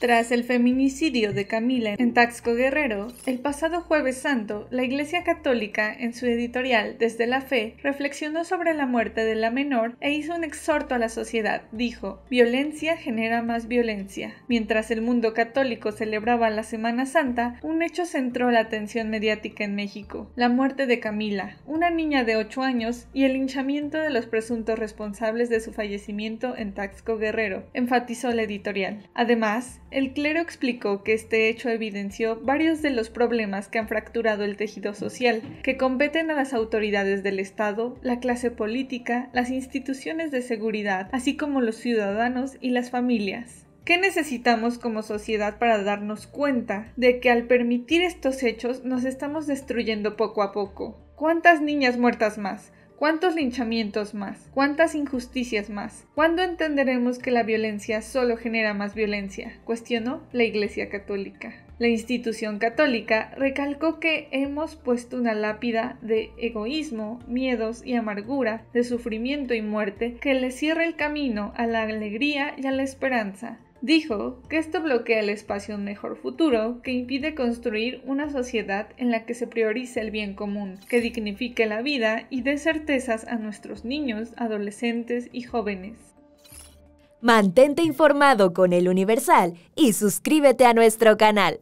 Tras el feminicidio de Camila en Taxco Guerrero, el pasado jueves santo, la Iglesia Católica, en su editorial Desde la Fe, reflexionó sobre la muerte de la menor e hizo un exhorto a la sociedad. Dijo, violencia genera más violencia. Mientras el mundo católico celebraba la Semana Santa, un hecho centró la atención mediática en México, la muerte de Camila, una niña de 8 años, y el hinchamiento de los presuntos responsables de su fallecimiento en Taxco Guerrero, enfatizó la editorial. Además, el clero explicó que este hecho evidenció varios de los problemas que han fracturado el tejido social, que competen a las autoridades del Estado, la clase política, las instituciones de seguridad, así como los ciudadanos y las familias. ¿Qué necesitamos como sociedad para darnos cuenta de que al permitir estos hechos nos estamos destruyendo poco a poco? ¿Cuántas niñas muertas más? ¿Cuántos linchamientos más? ¿Cuántas injusticias más? ¿Cuándo entenderemos que la violencia solo genera más violencia? Cuestionó la Iglesia Católica. La institución católica recalcó que hemos puesto una lápida de egoísmo, miedos y amargura, de sufrimiento y muerte que le cierra el camino a la alegría y a la esperanza. Dijo que esto bloquea el espacio a un mejor futuro que impide construir una sociedad en la que se priorice el bien común, que dignifique la vida y dé certezas a nuestros niños, adolescentes y jóvenes. Mantente informado con el Universal y suscríbete a nuestro canal.